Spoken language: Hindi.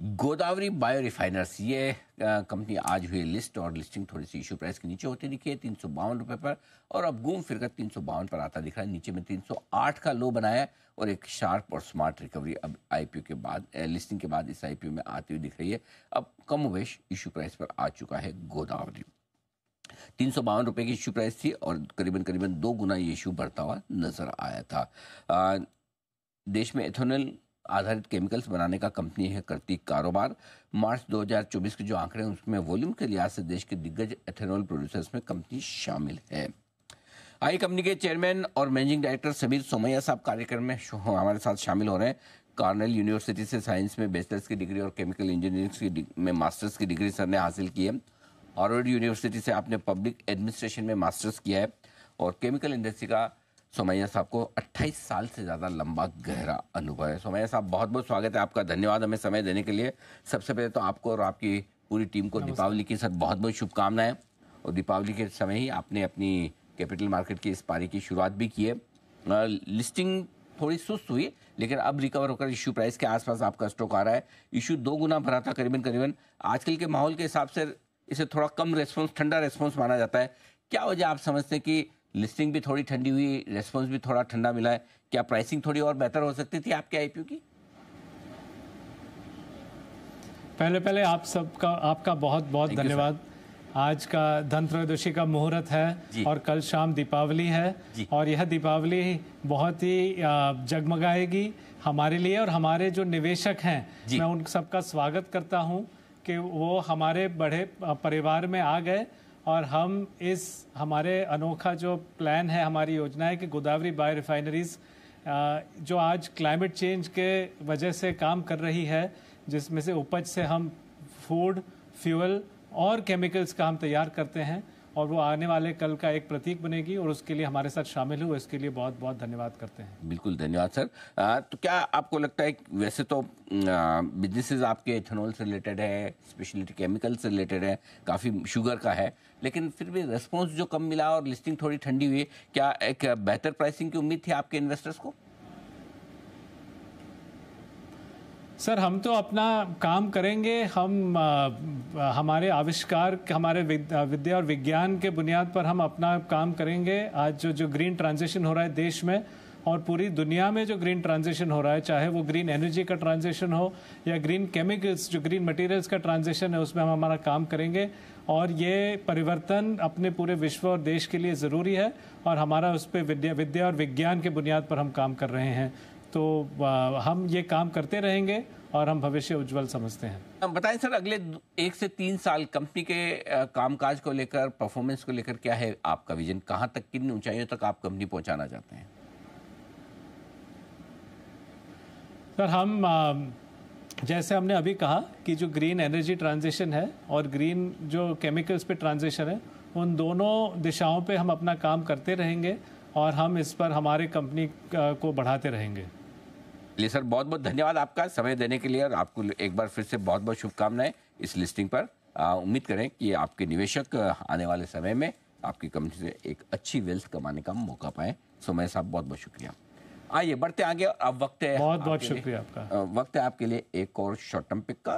गोदावरी बायो रिफाइनर्स ये कंपनी आज हुई लिस्ट और लिस्टिंग थोड़ी सी इशू प्राइस के नीचे होती दिखी है तीन सौ बावन रुपये पर और अब गुम कर तीन सौ बावन पर आता दिख रहा है नीचे में तीन सौ आठ का लो बनाया और एक शार्प और स्मार्ट रिकवरी अब आईपीओ के बाद लिस्टिंग के बाद इस आईपीओ में आती हुई दिख रही है अब कम वेश इशू प्राइस पर आ चुका है गोदावरी तीन सौ बावन रुपये की इशू प्राइस थी और करीबन करीबन दो गुना ये इशू बढ़ता हुआ नजर आया था आ, देश में एथोनल आधारित केमिकल्स बनाने का कंपनी है करती कारोबार मार्च 2024 के जो आंकड़े हैं उसमें वॉल्यूम के लिहाज से देश के दिग्गज एथेनॉल प्रोड्यूसर्स में कंपनी शामिल है आई कंपनी के चेयरमैन और मैनेजिंग डायरेक्टर समीर सोमैया साहब कार्यक्रम में हमारे साथ शामिल हो रहे हैं कार्नल यूनिवर्सिटी से साइंस में बैचलर्स की डिग्री और केमिकल इंजीनियरिंग की में मास्टर्स की डिग्री सर ने हासिल की है हॉर्वर्ड यूनिवर्सिटी से आपने पब्लिक एडमिनिस्ट्रेशन में मास्टर्स किया है और केमिकल इंडस्ट्री का सोमैया साहब को 28 साल से ज़्यादा लंबा गहरा अनुभव है सोमैया साहब बहुत बहुत स्वागत है आपका धन्यवाद हमें समय देने के लिए सबसे पहले तो आपको और आपकी पूरी टीम को दीपावली के साथ बहुत बहुत शुभकामनाएं और दीपावली के समय ही आपने अपनी कैपिटल मार्केट की इस पारी की शुरुआत भी की है लिस्टिंग थोड़ी सुस्त हुई लेकिन अब रिकवर होकर इशू प्राइस के आसपास आपका स्टॉक आ रहा है इशू दो गुना भरा था करीबन करीबन आजकल के माहौल के हिसाब से इसे थोड़ा कम रेस्पॉन्स ठंडा रेस्पॉन्स माना जाता है क्या वजह आप समझते हैं कि लिस्टिंग भी थोड़ी ठंडी हुई रेस्पॉन्स भी थोड़ा ठंडा मिला है क्या प्राइसिंग थोड़ी और बेहतर हो सकती थी आपके आईपीओ की पहले पहले आप सबका आपका बहुत बहुत धन्यवाद आज का धन त्रयोदशी का मुहूर्त है और कल शाम दीपावली है और यह दीपावली बहुत ही जगमगाएगी हमारे लिए और हमारे जो निवेशक हैं मैं उन सबका स्वागत करता हूं कि वो हमारे बड़े परिवार में आ गए और हम इस हमारे अनोखा जो प्लान है हमारी योजना है कि गोदावरी बाय रिफाइनरीज जो आज क्लाइमेट चेंज के वजह से काम कर रही है जिसमें से उपज से हम फूड फ्यूल और केमिकल्स का हम तैयार करते हैं और वो आने वाले कल का एक प्रतीक बनेगी और उसके लिए हमारे साथ शामिल हुए इसके लिए बहुत बहुत धन्यवाद करते हैं बिल्कुल धन्यवाद सर आ, तो क्या आपको लगता है वैसे तो बिजनेसेस आपके एथेनॉल से रिलेटेड है स्पेशलिटी केमिकल से रिलेटेड है काफ़ी शुगर का है लेकिन फिर भी रेस्पॉन्स जो कम मिला और लिस्टिंग थोड़ी ठंडी हुई क्या एक बेहतर प्राइसिंग की उम्मीद थी आपके इन्वेस्टर्स को सर हम तो अपना काम करेंगे हम आ, हमारे आविष्कार हमारे विद्या और विज्ञान के बुनियाद पर हम अपना काम करेंगे आज जो जो ग्रीन ट्रांजिशन हो रहा है देश में और पूरी दुनिया में जो ग्रीन ट्रांजिशन हो रहा है चाहे वो ग्रीन एनर्जी का ट्रांजिशन हो या ग्रीन केमिकल्स जो ग्रीन मटेरियल्स का ट्रांजिशन है उसमें हम हमारा काम करेंगे और ये परिवर्तन अपने पूरे विश्व और देश के लिए ज़रूरी है और हमारा उस पर विद्या विद्या और विज्ञान के बुनियाद पर हम काम कर रहे हैं तो हम ये काम करते रहेंगे और हम भविष्य उज्जवल समझते हैं बताएं सर अगले एक से तीन साल कंपनी के कामकाज को लेकर परफॉर्मेंस को लेकर क्या है आपका विजन कहाँ तक किन ऊंचाइयों तक आप कंपनी पहुँचाना चाहते हैं सर हम जैसे हमने अभी कहा कि जो ग्रीन एनर्जी ट्रांजिशन है और ग्रीन जो केमिकल्स पे ट्रांजिशन है उन दोनों दिशाओं पे हम अपना काम करते रहेंगे और हम इस पर हमारे कंपनी को बढ़ाते रहेंगे लिए सर बहुत बहुत धन्यवाद आपका समय देने के लिए और आपको एक बार फिर से बहुत बहुत शुभकामनाएं इस लिस्टिंग पर उम्मीद करें कि आपके निवेशक आने वाले समय में आपकी कंपनी से एक अच्छी वेल्थ कमाने का मौका पाए सोमय साहब बहुत बहुत शुक्रिया आइए बढ़ते आगे अब वक्त है बहुत बहुत शुक्रिया आपका वक्त है आपके लिए एक और शॉर्ट टर्म पिक का